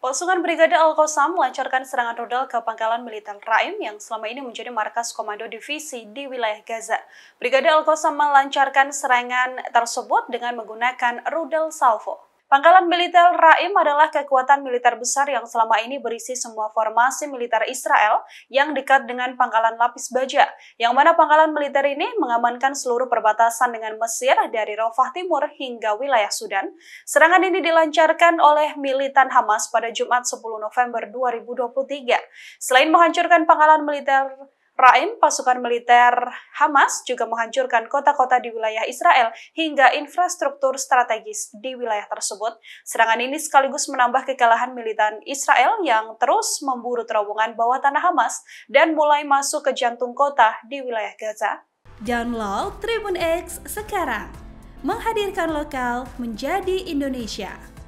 Pasukan Brigade Al-Qassam melancarkan serangan rudal ke pangkalan militer Raim yang selama ini menjadi markas komando divisi di wilayah Gaza. Brigade Al-Qassam melancarkan serangan tersebut dengan menggunakan rudal salvo. Pangkalan militer Raim adalah kekuatan militer besar yang selama ini berisi semua formasi militer Israel yang dekat dengan pangkalan lapis baja, yang mana pangkalan militer ini mengamankan seluruh perbatasan dengan Mesir dari Rafah Timur hingga wilayah Sudan. Serangan ini dilancarkan oleh militan Hamas pada Jumat 10 November 2023. Selain menghancurkan pangkalan militer Praim, pasukan militer Hamas juga menghancurkan kota-kota di wilayah Israel hingga infrastruktur strategis di wilayah tersebut. Serangan ini sekaligus menambah kekalahan militan Israel yang terus memburu terowongan bawah tanah Hamas dan mulai masuk ke jantung kota di wilayah Gaza. Download Tribun X sekarang. Menghadirkan lokal menjadi Indonesia.